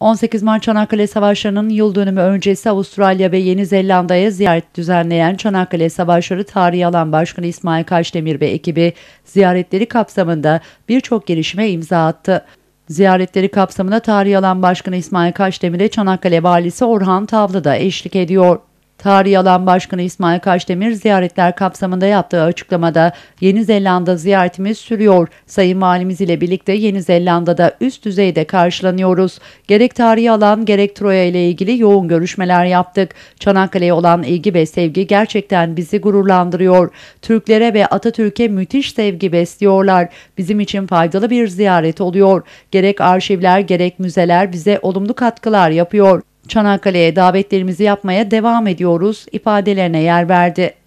18 Mart Çanakkale Savaşları'nın yıl dönümü öncesi Avustralya ve Yeni Zelanda'ya ziyaret düzenleyen Çanakkale Savaşları Tarihi Alan Başkanı İsmail Kaşdemir ve ekibi ziyaretleri kapsamında birçok gelişme imza attı. Ziyaretleri kapsamında Tarihi Alan Başkanı İsmail Kaşdemir'e Çanakkale Valisi Orhan Tavlı da eşlik ediyor. Tarihi Alan Başkanı İsmail Kaşdemir ziyaretler kapsamında yaptığı açıklamada Yeni Zelanda ziyaretimiz sürüyor. Sayın Valimiz ile birlikte Yeni Zelanda'da üst düzeyde karşılanıyoruz. Gerek tarihi alan gerek Troya ile ilgili yoğun görüşmeler yaptık. Çanakkale'ye olan ilgi ve sevgi gerçekten bizi gururlandırıyor. Türklere ve Atatürk'e müthiş sevgi besliyorlar. Bizim için faydalı bir ziyaret oluyor. Gerek arşivler gerek müzeler bize olumlu katkılar yapıyor. Çanakkale'ye davetlerimizi yapmaya devam ediyoruz ifadelerine yer verdi.